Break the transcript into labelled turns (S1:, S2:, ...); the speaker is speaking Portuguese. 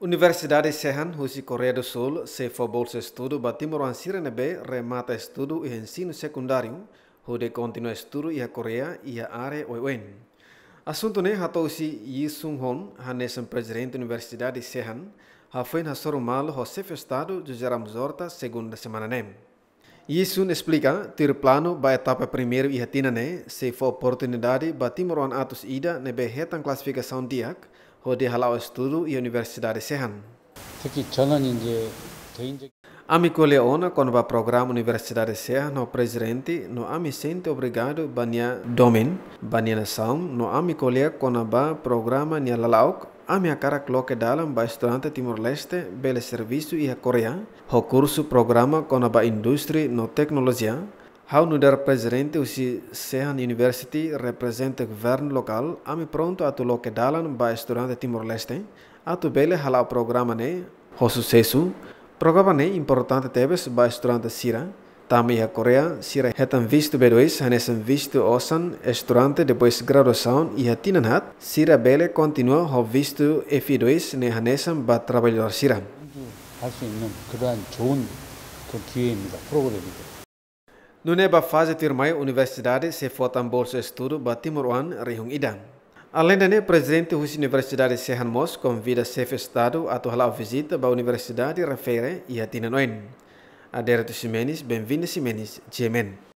S1: Universidade Sehan, Rússia Coreia do Sul, se for bolsa estudo, Batimoro Ansirene B, remata estudo e ensino secundário, onde continua estudo e a Coreia e a área OEN. Assunto ne hatousi Yi Sung Hon, hanesan presidente Universidade Serran, hafen hasorumal Josef Estado de Jeramos Horta, segunda semana nem. Yi Sun explica, ter plano ba etapa primeiro e tina ne, se for oportunidade, Batimoro Atos Ida, nebe retan classificação diak, হোদি হালাও e university সেহান Ami colhe ona quando vai programa Universidade Serra no presidente, no ami sente obrigado banha domin, banha nação, no amigo colhe quando vai programa nia lalauk, ami a cara cloque dalam ba estudante Timor-Leste, bele serviço e a Coreia, o curso programa quando vai indústria no tecnologia, How nudar presidente usi Sehan University representa governo local, ami pronto a atu loke dalan ba estudante Timor-Leste, a atu bele hala programa ne, ho sucesso, programa ne importante tebes ba estudante Sira, Tami a Coreia, Sira hetan visto B2, hanesan visto osan, estudante depois graduação e hatinan hat, Sira bele continua ho visto F2 ne hanesan ba trabalhador Sira. 할수 있는 그러한 좋은 그 기회입니다. 프로그램이죠. Nune ba fase tirmai universidade se fotan bolsa estudo ba Timor Wan rihung idan. Alenda dene, presidente hus universidade Sehan Mos convida sefe estado atu hala visita ba universidade refere ia tinanoin. Adere tu Simenis, bem Simenis, Jemen.